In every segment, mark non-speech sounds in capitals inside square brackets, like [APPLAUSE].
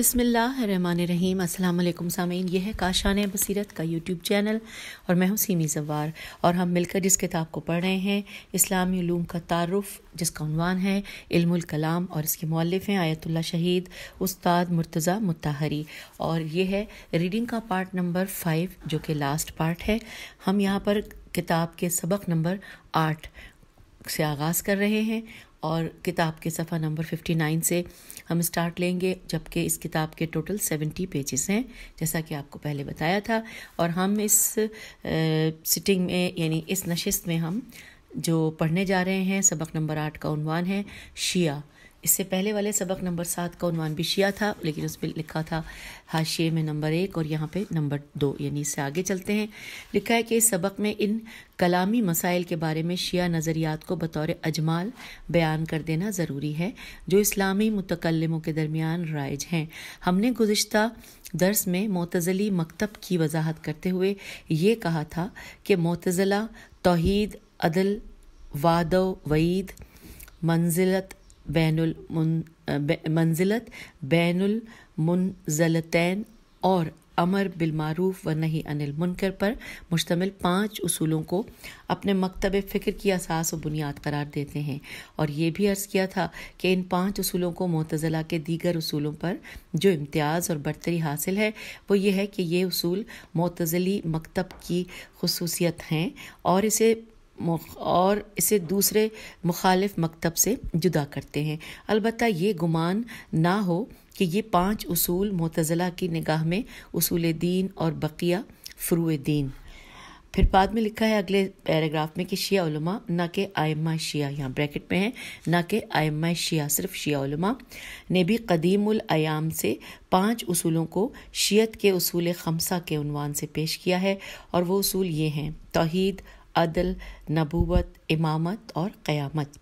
बिसमीम अल्लाम सामीन यह है काशान बसीरत का यूट्यूब चैनल और मैं हूँ सीमी जवार और हम मिलकर जिस किताब को पढ़ रहे हैं इस्लामी ूम का तारफ़ जिसका उनवान है इल्मुल कलाम और इसके मौलफ हैं आयतुल्ला शहीद उस्ताद मुर्तज़ा मुताहरी और यह है रीडिंग का पार्ट नंबर फाइव जो कि लास्ट पार्ट है हम यहाँ पर किताब के सबक नंबर आठ से आगाज़ कर रहे हैं और किताब के सफ़ा नंबर फिफ्टी नाइन से हम स्टार्ट लेंगे जबकि इस किताब के टोटल सेवेंटी पेजेस हैं जैसा कि आपको पहले बताया था और हम इस सिटिंग में यानी इस नशस्त में हम जो पढ़ने जा रहे हैं सबक नंबर आठ का उनवान है शिया इससे पहले वाले सबक नंबर सात का उनवान भी शिया था लेकिन उस पर लिखा था हाशिए में नंबर एक और यहाँ पे नंबर दो यानी इससे आगे चलते हैं लिखा है कि इस सबक में इन कलामी मसाइल के बारे में शिया नज़रियात को बतौर अजमाल बयान कर देना ज़रूरी है जो इस्लामी मुतकलमों के दरमियान राइज हैं हमने गुज्त दर्स में मतज़ली मकतब की वजाहत करते हुए ये कहा था कि मतज़ला तोहद अदल वाद वईद मंजिलत बैनुल मंजिलत बैनुल मुनजलतैन और अमर बिलमारूफ व नहीं अनिल मुनकर पर मुश्तमिल पाँच असूलों को अपने मकतब फ़िक्र की असास व बुनियाद करार देते हैं और ये भी अर्ज़ किया था कि इन पाँच असूलों को मतज़ला के दीगर असूलों पर जो इम्तियाज़ और बरतरी हासिल है वो ये है कि ये असूल मतज़ली मकतब की खसूसियत हैं और इसे और इसे दूसरे मुखालिफ मकतब से जुदा करते हैं अलबत् ये गुमान ना हो कि ये पाँच असूल मतज़ला की निगाह में असूल दीन और बकिया फ्रू दीन फिर बाद में लिखा है अगले पैराग्राफ में कि शिया उलमा न के आयमा शिया यहाँ ब्रैकेट में है न के आयमा शिया सिर्फ शिया उलमा ने भी कदीम अयाम से पांच उसूलों को शीयत के उसूल खमसा के उनवान से पेश किया है और वो उसूल ये हैं तोहद अदल नबूवत इमामत और क़यामत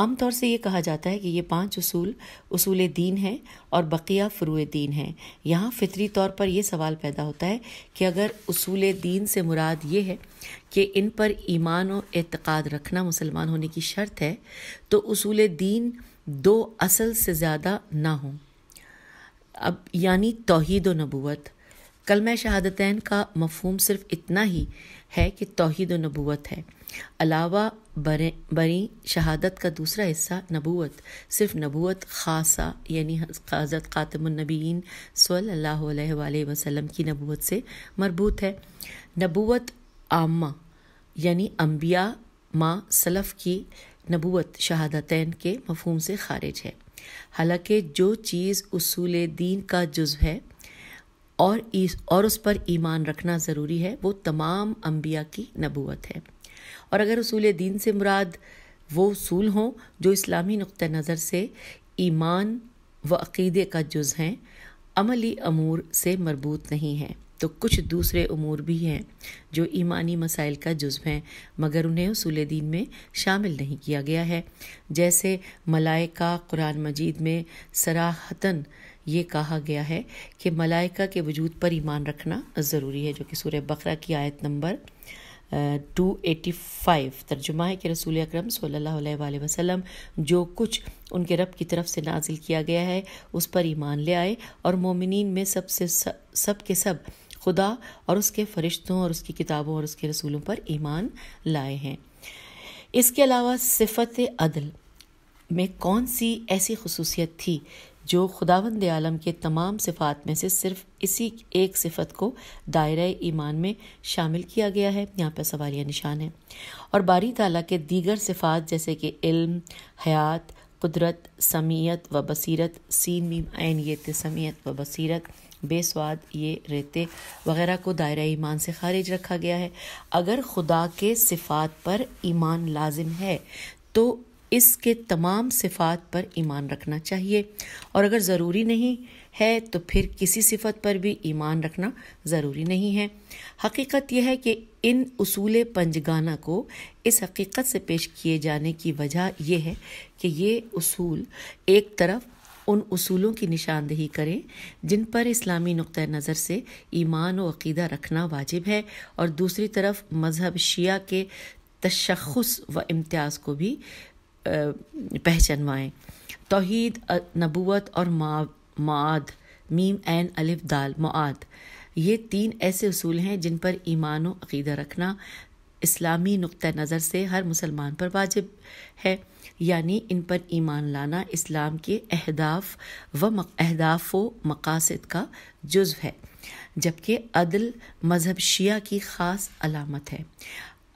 आम तौर से ये कहा जाता है कि ये पांच उसूल उसूल दीन हैं और बकिया फ़रू दीन हैं यहाँ फितरी तौर पर यह सवाल पैदा होता है कि अगर उसूल दीन से मुराद ये है कि इन पर ईमान और एतक़ाद रखना मुसलमान होने की शर्त है तो उसूल दीन दो असल से ज़्यादा ना हों अब यानी तोहद व नबूत कलम शहादतैन का मफहम सिर्फ इतना ही है कि तोहद नबूत है अलावा बरे बरी शहादत का दूसरा हिस्सा नबूत सिर्फ नबूत खासा यानी हजरत ख़ातमनबीन सल्ला वसलम की नबूत से मरबूत है नबूत आमा यानी अम्बिया माँ सलफ़ की नबूत शहादतैन के मफहम से खारिज है हालांकि जो चीज़ उसूल दीन का जुज़ है और इस और उस पर ईमान रखना ज़रूरी है वो तमाम अम्बिया की नबूत है और अगर उसूल दीन से मुराद वो उसूल हों जो इस्लामी नुक़ नज़र से ईमान व अक़ीदे का जुज़ हैं अमली अमूर से मरबूत नहीं हैं तो कुछ दूसरे अमूर भी हैं जो ईमानी मसाइल का जुज्व हैं मगर उन्हें उसूल दीन में शामिल नहीं किया गया है जैसे मलाइका कुरान मजीद में सराहतन ये कहा गया है कि मलाइका के वजूद पर ईमान रखना ज़रूरी है जो कि सूर्य बकरा की आयत नंबर टू एटी फाइव तर्जुमा है कि रसूल अक्रम सल वसम जो कुछ उनके रब की तरफ से नाजिल किया गया है उस पर ईमान ले आए और मोमिन में सबसे सब के सब खुदा और उसके फरिश्तों और उसकी किताबों और उसके रसूलों पर ईमान लाए हैं इसके अलावा सिफत अदल में कौन सी ऐसी खसूसियत थी जो खुदावंद आलम के तमाम सिफात में से सिर्फ इसी एक सिफत को दायरे ईमान में शामिल किया गया है यहाँ पर सवालिया निशान है और बारी ताला के दीगर सिफात जैसे कि इल्म हयात कुदरत समीयत व बसीरत सीन मीम आन ये समीयत व बसीरत बेस्वाद ये रेते वगैरह को दायरा ईमान से खारिज रखा गया है अगर खुदा के सिफात पर ईमान लाजिम है तो इसके तमाम सिफात पर ईमान रखना चाहिए और अगर ज़रूरी नहीं है तो फिर किसी सिफत पर भी ईमान रखना ज़रूरी नहीं है हकीकत यह है कि इन उसूल पंजगाना को इस हकीकत से पेश किए जाने की वजह यह है कि ये उसूल एक तरफ उन उसूलों की निशानदेही करें जिन पर इस्लामी नुक़ नज़र से ईमान व अकीदा रखना वाजिब है और दूसरी तरफ मज़हब शिया के तशखस व इम्तियाज़ को भी पहचानवाएँ तोहद नबूत और माद मीम एन अलिफ दाल मद ये तीन ऐसे असूल हैं जिन पर ईमान अकीदा रखना इस्लामी नुक़ नज़र से हर मुसलमान पर वाजिब है यानी इन पर ईमान लाना इस्लाम के अहदाफ व अहदाफ व मकासद का जुज्व है जबकि अदल मज़हब शिया की ख़ास अलामत है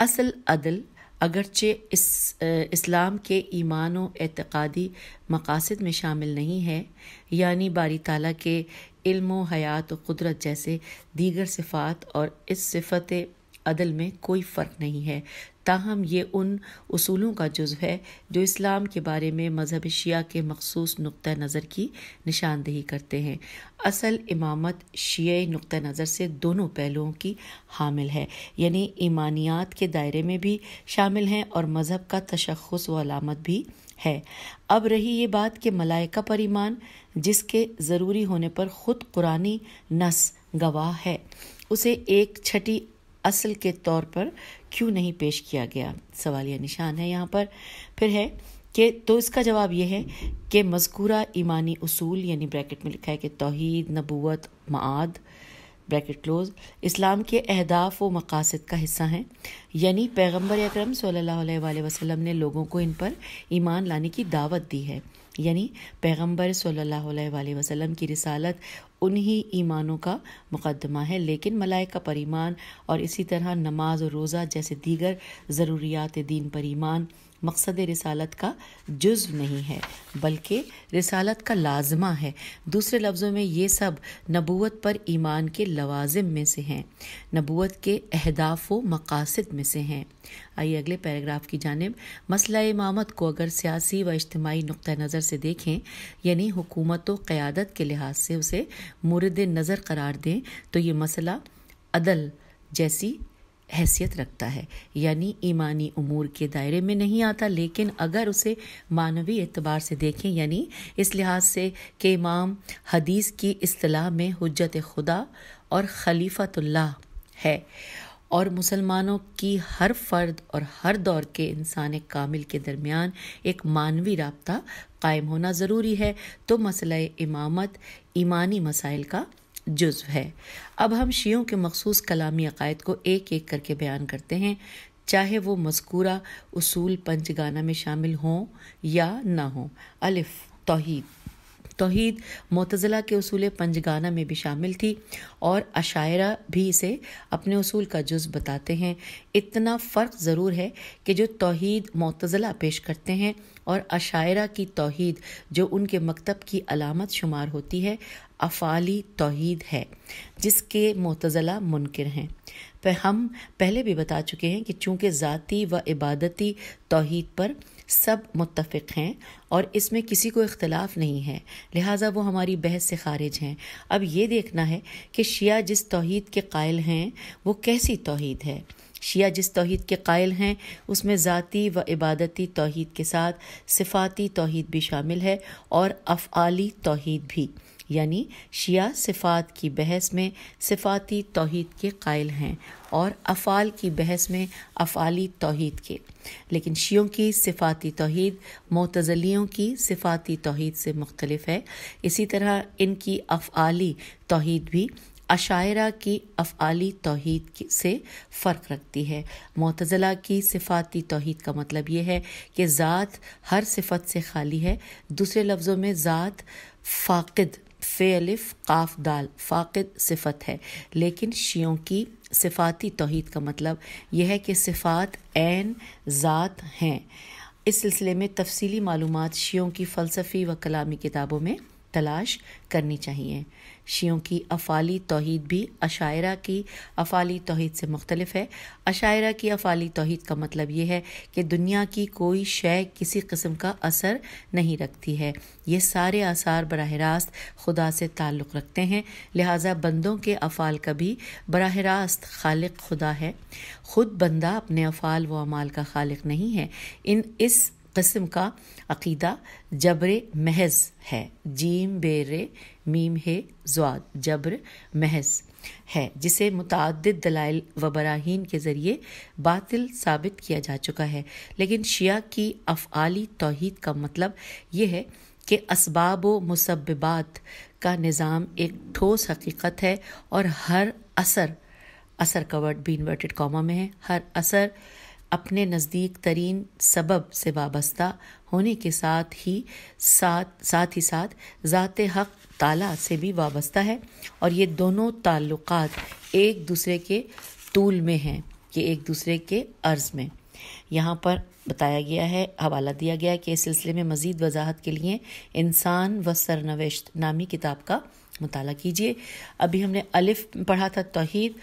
असल अदल अगरचे इस इस्लाम के ईमान व एतक़ादी मकासद में शामिल नहीं है यानी बारी ताला के इल्म व हयात व कुदरत जैसे दीगर सिफ़ात और इस सिफत अदल में कोई फ़र्क नहीं है ताहम ये उन असूलों का जुज़ है जो इस्लाम के बारे में मज़हब शिया के मखसूस नुक़ नज़र की निशानदेही करते हैं असल इमामत शिया नुक़ नज़र से दोनों पहलुओं की हामिल है यानी ईमानियात के दायरे में भी शामिल हैं और मज़हब का तशखस वामत भी है अब रही ये बात कि मलाइका पर ईमान जिसके ज़रूरी होने पर ख़ुद कुरानी नस गवाह है उसे एक छठी असल के तौर पर क्यों नहीं पेश किया गया सवाल यह निशान है यहाँ पर फिर है कि तो इसका जवाब यह है कि मजकूरा ईमानी उसूल यानी ब्रैकेट में लिखा है कि तोहद नबूत माद ब्रैकेट क्लोज इस्लाम के अहदाफ व मकासद का हिस्सा हैं यानी पैगम्बर अक्रम सल्लल्लाहु अलैहि ने लोगों को इन पर ईमान लाने की दावत दी है यानी पैगम्बर सल्ला वसलम की रिसालत उन्हीं ईमानों का मुकदमा है लेकिन मलाइक का परिमान और इसी तरह नमाज और रोज़ा जैसे दीगर ज़रूरियात दीन पर ईमान मकसद रसालत का जुज्व नहीं है बल्कि रसालत का लाजमा है दूसरे लफ्ज़ों में ये सब नबूत पर ईमान के लवाजम में से हैं नबूत के अहदाफ व मकासद में से हैं आइए अगले पैराग्राफ की जानब मसला इमामत को अगर सियासी व इज्तमाही नुक़ नज़र से देखें यानी हुकूमत व क़्यादत के लिहाज से उसे मुरद नज़र करार दें तो ये मसला अदल जैसी हैसियत रखता है यानी ईमानी उमूर के दायरे में नहीं आता लेकिन अगर उसे मानवी एतबार से देखें यानी इस लिहाज से कि इमाम हदीस की असलाह में हजत खुदा और खलीफतल्ला है और मुसलमानों की हर फर्द और हर दौर के इंसान कामिल के दरमियान एक मानवी रबता कायम होना ज़रूरी है तो मसला इमामत ईमानी मसाइल का जुज्व है अब हम शियों के मखसूस कलामी अकायद को एक एक करके बयान करते हैं चाहे वो मस्कूरा उसूल पंचगाना में शामिल हों या ना हो अलिफ तोहीद तोहीद मतज़ला के असूल पंजगाना में भी शामिल थी और अशायरा भी इसे अपने असूल का जुज़ बताते हैं इतना फ़र्क ज़रूर है कि जो तोहीद मतज़ला पेश करते हैं और अशायरा की तोहीद जो उनके मकतब की अलामत शुमार होती है अफाली तोहीद है जिसके मतज़ला मुनकर हैं पर हम पहले भी बता चुके हैं कि चूँकि ज़ाती व इबादती तोहीद पर सब मुतफ़ हैं और इसमें किसी को इख्तलाफ नहीं है लिहाजा वो हमारी बहस से खारिज हैं अब ये देखना है कि शिया जिस तोहद के कायल हैं वो कैसी तोहद है शिया जिस तोहद के कायल हैं उसमें ज़ाती व इबादती तोहद के साथ सिफाती तोहद भी शामिल है और अफ़ाली तोहद भी यानी शिया सिफ़ात की बहस में सिफ़ाती तोहद के कायल हैं और अफ़ाल की बहस में अफ़ाली तोहद के लेकिन शियों की सिफ़ाती तोहद मतजलियों की सिफ़ाती तोहद से मुख्तलफ है इसी तरह इनकी अफ़ाली तोहद भी अशायरा की अफ़ाली तोहद से फ़र्क रखती है मतज़ला की सिफ़ाती तोहद का मतलब ये है कि ज़ात हर सिफत से खाली है दूसरे लफ्ज़ों में ज़ात फ़ाकद फेलिफ काफ दाल फ़ाक़द सिफत है लेकिन शियों की सिफाती तोहद का मतलब यह है कि सिफात एन ज़ात हैं इस सिलसिले में तफसीली मालूम शियों की फ़लसफ़ी व कलामी किताबों में तलाश करनी चाहिए शियों की अफाली तोहद भी अशायरा की अफाली तोहद से मुख्तलिफ है अशायरा की अफाली तोहद का मतलब यह है कि दुनिया की कोई शय किसी किस्म का असर नहीं रखती है ये सारे आसार बरह रास्त खुदा से ताल्लुक़ रखते हैं लिहाजा बंदों के अफ़ाल का भी बरह रास्त खालिक खुदा है खुद बंदा अपने अफ़ाल व अमाल का खालिक नहीं है इन इस कस्म का अकीदा जबर महज है जीम बेरे मीम है जवाद जबर महज है जिसे मुतद दलाइल व बराहीन के ज़रिए बातिल साबित किया जा चुका है लेकिन शिया की अफ़ाली तोहद का मतलब यह है कि इसबाब व मुसबबात का निज़ाम एक ठोस हकीकत है और हर असर असर का वर्ड भी इन्वर्टेड कॉमा में है हर असर अपने नज़दीक तरीन सबब से वाबस्ता होने के साथ ही साथ साथ ही साथ ज़ात हक़ ताला से भी वाबस्ता है और ये दोनों ताल्लुक़ एक दूसरे के तूल में हैं कि एक दूसरे के अर्ज़ में यहाँ पर बताया गया है हवाला दिया गया है कि इस सिलसिले में मज़ीद वजाहत के लिए इंसान व सरनवेश नामी किताब का मताल कीजिए अभी हमने अलिफ पढ़ा था तोहहीद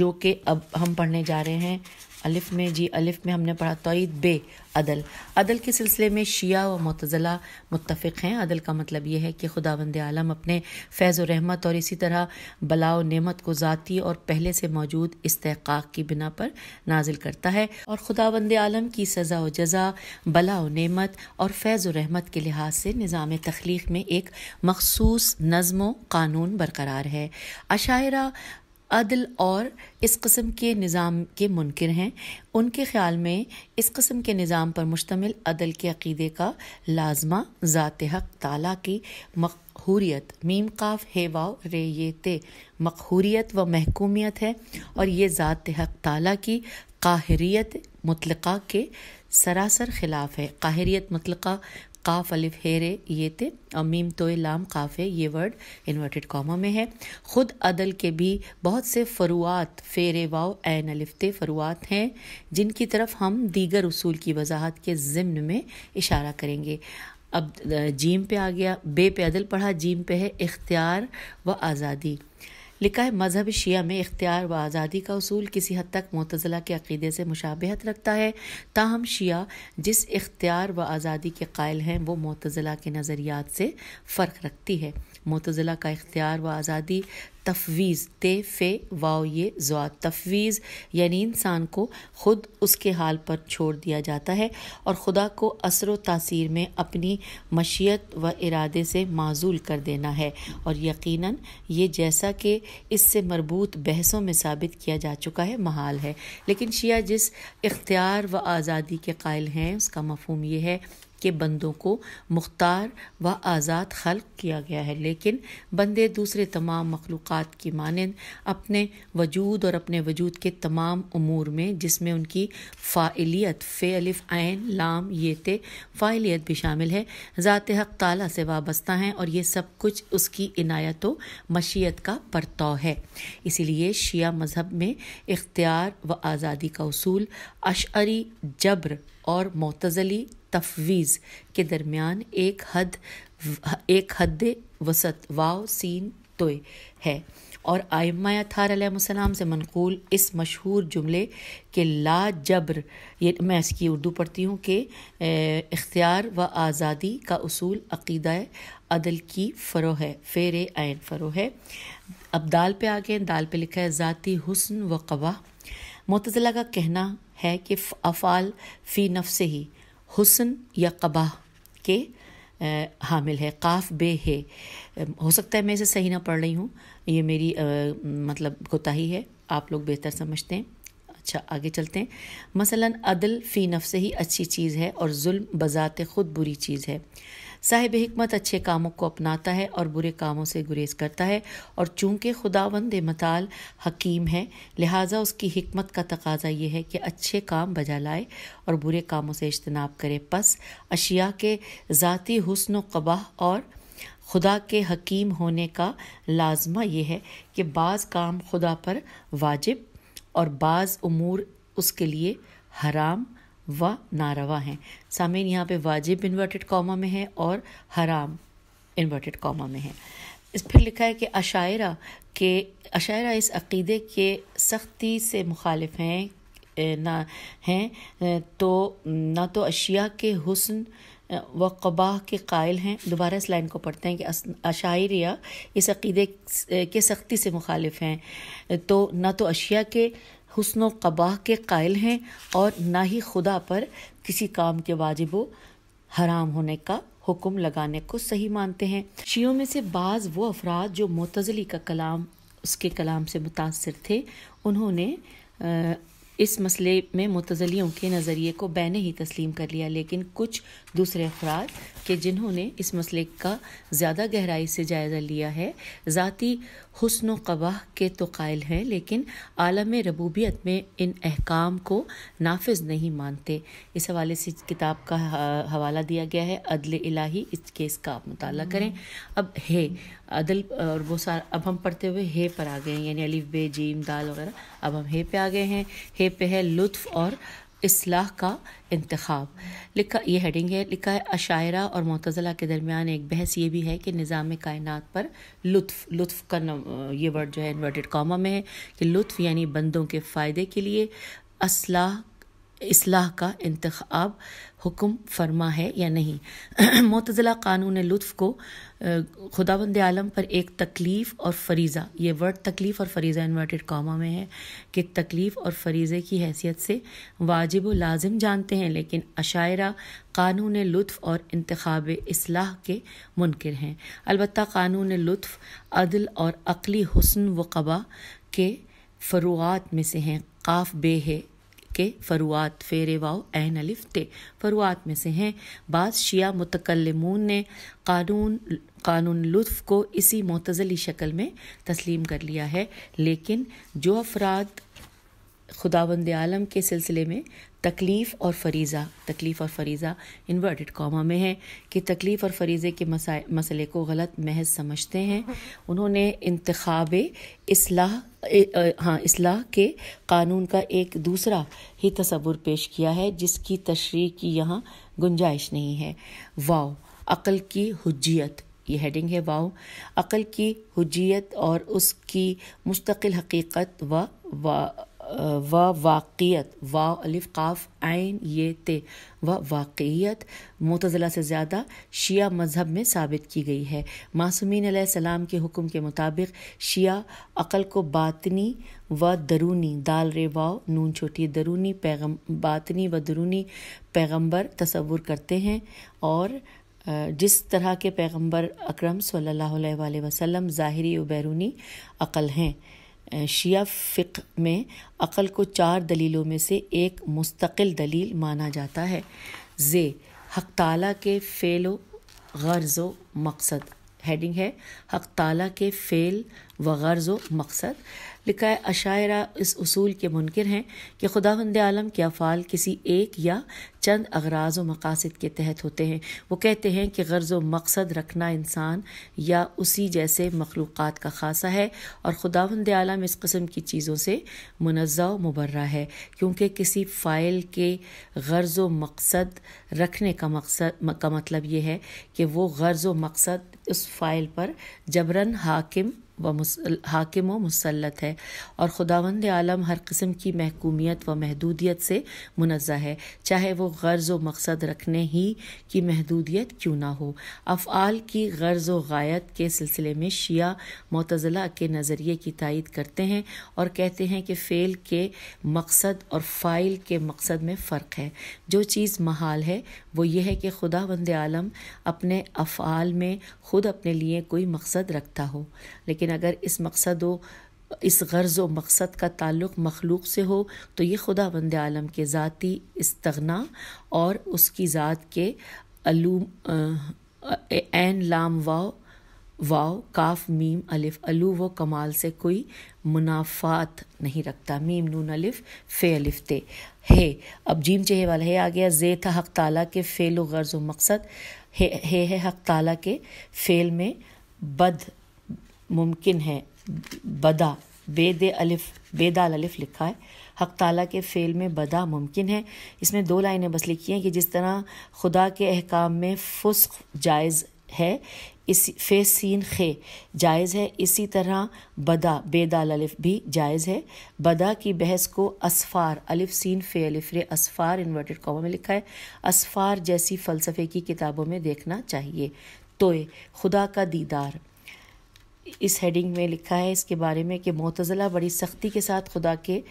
जो कि अब हम पढ़ने जा रहे हैं अलिफ में जी अलिफ में हमने पढ़ा तोयद बे अदल अदल के सिलसिले में शिया व मतज़ला मुतफ़ हैं अदल का मतलब यह है कि खुदा बंद आलम अपने फैज़ और रहमत और इसी तरह बला और नेमत को ज़ाती और पहले से मौजूद इस्तेकाक की बिना पर नाजिल करता है और खुदा बंद आलम की सज़ा व जज़ा बला व नेमत और फैज़ और रहमत के लिहाज से निज़ाम तख्लीक में एक मखसूस नज़म व कानून बरकरार है अशायरा अदल और इस कस्म के निज़ाम के मुनकर हैं उनके ख्याल में इस कस्म के निज़ाम पर मुश्तमिल अदल के अकीदे का लाजमा ज़ात हक ताला की मकहूरीत मीम काफ है वाव रे ये ते मकहूरीत व महकूमियत है और ये ज़ात हक ताला की काहरीत मुतलक़ा के सरासर खिलाफ है काहरीत मुतलक़ा काफ अलिफ हेरे ये ते और मीम तोय लाम काफ़े ये वर्ड इन्वर्टेड कॉमा में है ख़ुद अदल के भी बहुत से फरुआत फेरे वाव एन अलिफते फरुआत हैं जिनकी तरफ हम दीगर उसूल की वजाहत के ज़िम्न में इशारा करेंगे अब जीम पे आ गया बे पे अदल पढ़ा जीम पे है इख्तियार व आज़ादी लिखा है मजहब शिया में इख्तियार व आज़ादी का असूल किसी हद तक मतज़ला के अकीदे से मुशाबहत रखता है ताहम शिया जिस इख्तियार व आज़ादी के कायल हैं वो मतज़ला के नज़रियात से फ़र्क रखती है मतज़ला का इख्तियार व आज़ादी तफवीज़ ते फे वाओ ये जवा तफवीज़ यानी इंसान को ख़ुद उसके हाल पर छोड़ दिया जाता है और ख़ुदा को असर व तासीर में अपनी मशीयत व इरादे से माजूल कर देना है और यकीनन ये जैसा कि इससे मरबूत बहसों में साबित किया जा चुका है महाल है लेकिन शिया जिस इख्तियार व आज़ादी के कायल हैं उसका मफहम ये है के बंदों को मुख्तार व आज़ाद खल किया गया है लेकिन बंदे दूसरे तमाम मखलूक़ की मानंद अपने वजूद और अपने वजूद के तमाम अमूर में जिसमें उनकी फ़ाइलियत फ़ेलिफ़ आन लाम ये ते फ़ाइलियत भी शामिल है ज़ात हक़ ताला से वाबस्ता हैं और ये सब कुछ उसकी इनायत व मशीयत का परतव है इसीलिए शिया मज़हब में इख्तियार व आज़ादी का असूल अशरी जब्र और मतजली तफवीज़ के दरमियान एक हद एक हद वसत वाव सीन तोय है और आयमा अथारसम से मनकूल इस मशहूर जुमले के ला जबर ये मैं इसकी उर्दू पढ़ती हूँ कि इख्तियार व आज़ादी का असूल अकीदा अदल की फ़रो है फेर आन फ़रो है अब दाल पे आ गए दाल पे लिखा है ज़ाती हुस्न व कवा मोतजला का कहना है कि अफ़ाल फ़ी नफ से ही हुसन या कबाह के हामिल है काफ बे है हो सकता है मैं इसे सही ना पढ़ रही हूँ ये मेरी आ, मतलब कोताही है आप लोग बेहतर समझते हैं अच्छा आगे चलते हैं मसलन अदल फ़ी नफ से ही अच्छी चीज़ है और जुल्म बज़ात ख़ुद बुरी चीज़ है साहिब हमत अच्छे कामों को अपनाता है और बुरे कामों से गुरेज करता है और चूंकि खुदावंद मताल हकीम है लिहाजा उसकी हमत का तकाजा यह है कि अच्छे काम बजा लाए और बुरे कामों से इजतनाब करे पस अशिया के ज़ाती हसन कबाह और खुदा के हकीम होने का लाजमा यह है कि बाज़ काम खुदा पर वाजिब और बाज़ उमूर उसके लिए हराम व नारवा हैं सामीन यहाँ पे वाजिब इन्वर्टेड कॉमा में है और हराम इन्वर्टेड कॉमा में है इस फिर लिखा है कि अशायरा के अशायरा इस अकीदे के सख्ती से मुखालिफ हैं ना हैं तो ना तो अशिया के हुसन व कबाह के कायल हैं दोबारा इस लाइन को पढ़ते हैं कि अशायरिया इस अकीदे के सख्ती से मुखालिफ हैं तो ना तो अशिया के हसन कबाह के कायल हैं और ना ही खुदा पर किसी काम के वाजिब हराम होने का हुक्म लगाने को सही मानते हैं शियों में से बाज़ वो अफराद जो मोतज़ली का कलाम उसके कलाम से मुतासर थे उन्होंने इस मसले में मुतजलियों के नज़रिए को बैने ही तस्लीम कर लिया लेकिन कुछ दूसरे अफराद के जिन्होंने इस मसले का ज़्यादा गहराई से जायज़ा लिया है ज़ाती हसन कबाह के तो कायल हैं लेकिन आलम रबूबियत में इन अहकाम को नाफज नहीं मानते इस हवाले से किताब का हवाला दिया गया है अदल इलाही इस केस का आप मुताल करें हम्म। अब है अदल और वो सार अब हम पढ़ते हुए हे पर आ गए यानी अलिफ बे जीम दाल वगैरह अब हम हे पे आ गए हैं हे पे है लुत्फ़ और इसलाह का इंतखब लिखा ये हेडिंग है लिखा है अशायरा और मतज़ला के दरमियान एक बहस ये भी है कि निज़ाम कायनात पर लुत्फ़ लुत्फ़ का न, ये वर्ड जो है इन्वर्टेड कॉमा में है कि लुत्फ़ यानी बंदों के फ़ायदे के लिए असलाह इसलाह का इंतखब हुक्म फरमा है या नहीं [CLEARS THROAT] मतज़ला कानून लुत्फ़ को खुदा बंद आलम पर एक तकलीफ़ और फरीज़ा ये वर्ड तकलीफ़ और फरीज़ा इन्वर्टेड कॉमा में है कि तकलीफ़ और फरीज़े की हैसियत से वाजिब लाजिम जानते हैं लेकिन अशायरा कानून लुत्फ़ और इंतब असलाह के मुनकर हैं अलबत् कानून लुत्फ़ अदल और अकली हसन व कबा के फ़रूआत में से हैं काफ बे है के फरुआत फेरे वाव एन अलिफ ते फरुआत में से हैं बाद शिया मुतकलमून ने कानून कानून लुत्फ को इसी मतजली शक्ल में तस्लीम कर लिया है लेकिन जो अफराद खुदाबंद आलम के सिलसिले में तकलीफ़ और फरीज़ा तकलीफ़ और फरीज़ा इन्वर्टेड कॉमा में है कि तकलीफ़ और फरीज़े के मसले को गलत महज समझते हैं उन्होंने इंतब इसलाह हाँ इसलाह के कानून का एक दूसरा ही तस्वुर पेश किया है जिसकी तशरी की यहाँ गुंजाइश नहीं है वाओ अक़ल की हजियत ये हेडिंग है वाओ अक़ल की हजियत और उसकी मुस्तकिल हकीकत व व वाक़ियत वा अलिफ काफ आन ये ते व वाक़ियत मतज़िला से ज़्यादा शिया मज़हब में साबित की गई है मासूमिन सलाम के हुक्म के मुताबिक शिया अक़ल को बातनी व दरूनी दाल रे वाव नून छोटी दरूनी पैगम बातनी व दरूनी पैगम्बर तस्वुर करते हैं और जिस तरह के पैगम्बर अक्रम सल्ला वसम ज़ाहरी व बैरूनी अक़ल हैं शिया फ़िक में अक़ल को चार दलीलों में से एक मुस्तकिल दलील माना जाता है जे हक ताला के फ़ेलो गर्ज़ व मकसद हेडिंग है हक ताला के फ़ेल व गर्ज़ व मकसद लिखा है अशायरा इस असूल के मुनकर हैं कि खुदा वंद आलम के अफ़ाल किसी एक या चंद अगराज व मकासद के तहत होते हैं वो कहते हैं कि गर्ज व मकसद रखना इंसान या उसी जैसे मखलूक़ का खासा है और खुदा वंद आलम इस कस्म की चीज़ों से मुनज़ा मुबर्रा है क्योंकि किसी फ़ाइल के गर्ज व मकसद रखने का मकसद का मतलब ये है कि वो गर्ज व मकसद उस फ़ाइल पर जबरन हाकिम व हाकिम व मुसलत है और खुदावंद आलम हर किस्म की महकूमियत व महदूदियत से मुनज़ा है चाहे वह गर्ज़ व मकसद रखने ही की महदूदियत क्यों ना हो अफ़ाल की गर्ज़ व गायत के सिलसिले में शिया मतज़ला के नज़रिए की तइद करते हैं और कहते हैं कि फ़ेल के मकसद और फ़ाइल के मकसद में फ़र्क है जो चीज़ महाल है वो यह है कि खुदा वंद आलम अपने अफ़ाल में ख़ुद अपने लिए कोई मकसद रखता हो लेकिन लेकिन अगर इस मकसद व इस गर्ज़ व मकसद का ताल्लुक़ मखलूक से हो तो ये खुदा बंद आलम के ज़ाती इस्तना और उसकी ज़ात के अलूम एन लाम वाव वाव काफ मीम अलिफ अलू व कमाल से कोई मुनाफात नहीं रखता मीम नून अलिफ फ़े अलिफ ते हे अब जीम चेहे वाला है आ गया जे था हक ताला के फ़ेल व गर्ज़ व मकसद हे हे है हक ताला के फ़ेल में बद मुमकिन है बदा बेद अलिफ बेदाल अलिफ लिखा है हक ताला के फ़ेल में बदा मुमकिन है इसमें दो लाइनें बस लिखी हैं कि जिस तरह खुदा के अहकाम में फुस्क जायज़ है इस फे सीन खे जायज़ है इसी तरह बदा बेदाल अलिफ भी जायज़ है बदा की बहस को असफ़ार अलिफ सीन फे अलिफ रे असफ़ार इन्वर्टेड कॉमा में लिखा है असफ़ार जैसी फ़लसफ़े की किताबों में देखना चाहिए तोय खुदा का दीदार इस हेडिंग में लिखा है इसके बारे में कि मोतज़ला बड़ी सख्ती के साथ खुदा के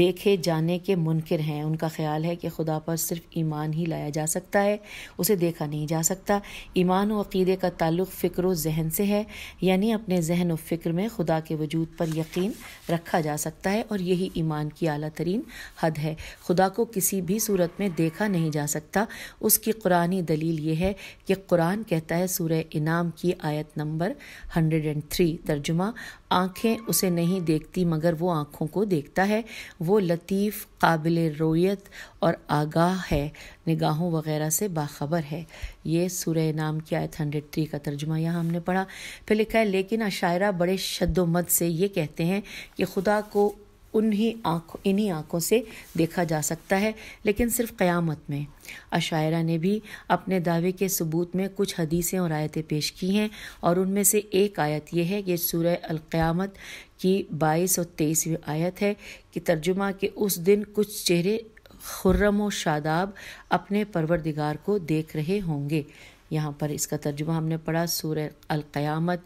देखे जाने के मुनकर हैं उनका ख्याल है कि खुदा पर सिर्फ ईमान ही लाया जा सकता है उसे देखा नहीं जा सकता ईमान वकीदे अक़ीदे का ताल्लुक़ फ़िक्र जहन से है यानी अपने जहन व फ़िक्र में खुदा के वजूद पर यकीन रखा जा सकता है और यही ईमान की अली तरीन हद है खुदा को किसी भी सूरत में देखा नहीं जा सकता उसकी कुरानी दलील ये है कि कुरान कहता है सूर्य इनाम की आयत नंबर हंड्रेड एंड थ्री तर्जुमा आँखें उसे नहीं देखती मगर वो आँखों को देखता है वो लतीफ़ काबिल रोयत और आगाह है निगाहों वगैरह से बाखबर है ये सूर्य नाम की आयत हंड्रेड थ्री का तर्जुमा यहाँ हमने पढ़ा फिर लिखा है लेकिन अशायरा बड़े शद्दोमद से ये कहते हैं कि खुदा को उन्हीं आँख इन्हीं आँखों से देखा जा सकता है लेकिन सिर्फ क़यामत में अशायरा ने भी अपने दावे के सबूत में कुछ हदीसें और आयतें पेश की हैं और उनमें से एक आयत यह है कि सूर्य अलक़्यामत की बाईस और तेईसवीं आयत है कि तर्जुमा के उस दिन कुछ चेहरे खुर्रम व शादाब अपने परवरदिगार को देख रहे होंगे यहाँ पर इसका तर्जुमा हमने पढ़ा सूर्य अलक़यामत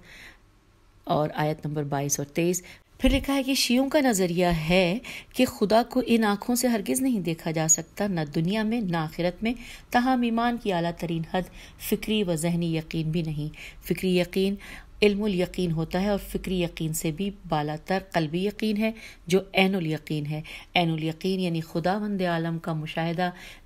और आयत नंबर 22 और तेईस फिर लिखा है कि शियों का नज़रिया है कि खुदा को इन आँखों से हरगिज़ नहीं देखा जा सकता न दुनिया में न आखिरत में तहम ईमान की अली तरीन हद फ़िक्री व जहनी यकीन भी नहीं फ़िक्री यकीन इल्मुल यकीन होता है और फ़िक्री यकीन से भी बाला तर कलबी यकीन है जो ऐनुल यकीन है ऐनुल यकीन यानी खुदा मंद आलम का मुशाह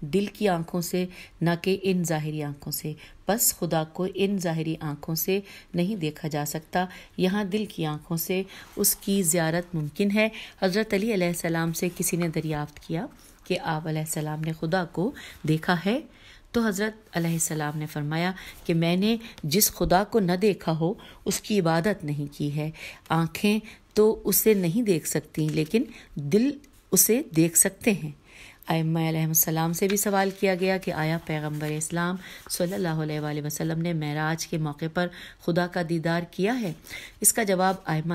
दिल की आँखों से न कि इन ज़ाहरी आँखों से बस खुदा को इन ज़ाहरी आँखों से नहीं देखा जा सकता यहाँ दिल की आँखों से उसकी ज़्यारत मुमकिन है हज़रत अली सलाम से किसी ने दरियाफ़्त किया कि आप ने खुदा को देखा है तो हज़रत सलाम ने फरमाया कि मैंने जिस खुदा को न देखा हो उसकी इबादत नहीं की है आँखें तो उसे नहीं देख सकती लेकिन दिल उसे देख सकते हैं आयम से भी सवाल किया गया कि आया पैगम्बर इस्लाम सल्ला वसलम ने महराज के मौके पर खुदा का दीदार किया है इसका जवाब आयम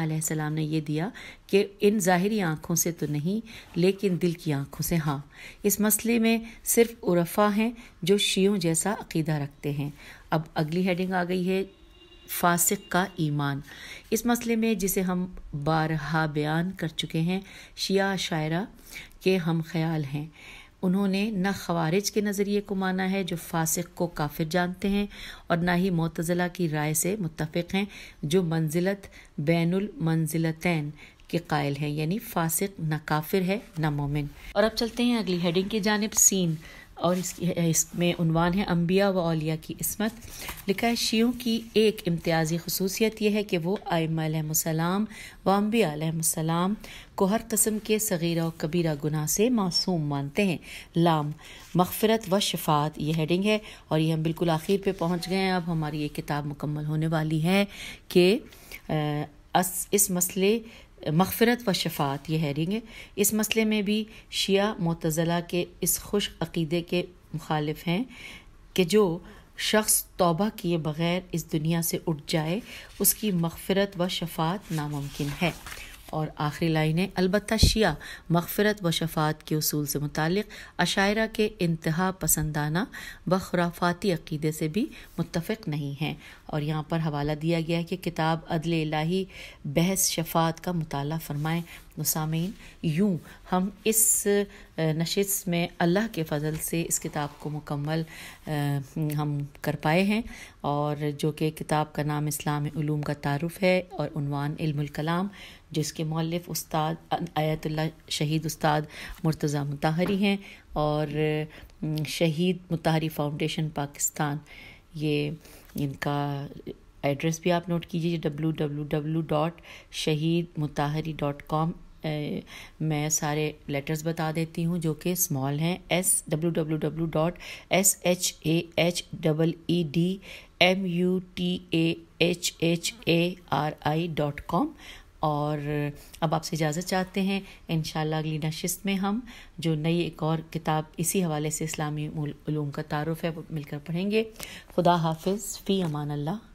ने यह दिया कि इन ज़ाहरी आँखों से तो नहीं लेकिन दिल की आँखों से हाँ इस मसले में सिर्फ उरफा हैं जो शीयों जैसा अकीदा रखते हैं अब अगली हेडिंग आ गई है फासिक का ईमान इस मसले में जिसे हम बारहा बयान कर चुके हैं शिया शायरा के हम ख्याल हैं उन्होंने न खवारिज के नज़रिए को माना है जो फासिक को काफिर जानते हैं और ना ही मोतज़ला की राय से मुतफ़ हैं जो मंजिलत बैनुल मंजिलतैन के कायल हैं यानी फासिक ना काफिर है ना मोमिन और अब चलते हैं अगली हेडिंग की जानब सीन और इसकी इसमें उनवान है अम्बिया व अलिया की इसमत लिखा है शीयों की एक इम्तियाज़ी खसूसियत यह है कि वो आयमसम व अम्बियाम को हर कस्म के सगीरा और कबीरा गुनाह से मासूम मानते हैं लाम मगफरत व शफात ये हेडिंग है और ये हम बिल्कुल आखिर पे पहुँच गए हैं अब हमारी ये किताब मुकम्मल होने वाली है कि इस मसले मगफरत व शफात ये हैरिंग है इस मसले में भी शिया मतज़ला के इस खुश अकीदे के मुखालफ हैं कि जो शख्स तोबा किए बग़ैर इस दुनिया से उठ जाए उसकी मगफरत व शफात नामुमकिन है और आखिरी लाइन है अलबत् शिया मगफरत व शफात के असूल से मुतल अशायरा के इंतहा पसंदाना व अकीदे से भी मुतफ़ नहीं हैं और यहाँ पर हवाला दिया गया है कि किताब अदल लाही बहस शफात का मताल फरमाएँ सामीन यूँ हम इस नशस्त में अल्लाह के फ़ल से इस किताब को मुकम्मल हम कर पाए हैं और जो कि किताब का नाम इस्लाम ूम का तारफ़ है और उनवान इल्मुलकलाम जिसके मौलिफ उस्ताद आयतुल्ला शहीद उस्ताद मुर्तज़ा मुताहरी हैं और शहीद मुताहरी फ़ाउंडेशन पाकिस्तान ये इनका एड्रेस भी आप नोट कीजिए डब्लू डब्लू डब्लू डॉट शहीद मुताहरी डॉट कॉम मैं सारे लेटर्स बता देती हूँ जो कि स्मॉल हैं S W W W dot S H A H double E D M U T A H H A R I dot com और अब आपसे इजाज़त चाहते हैं इन अगली नशिस्त में हम जो नई एक और किताब इसी हवाले से इस्लामी का तारफ़ है वो मिलकर पढ़ेंगे खुदा हाफिज़ फ़ी अमान अल्लाह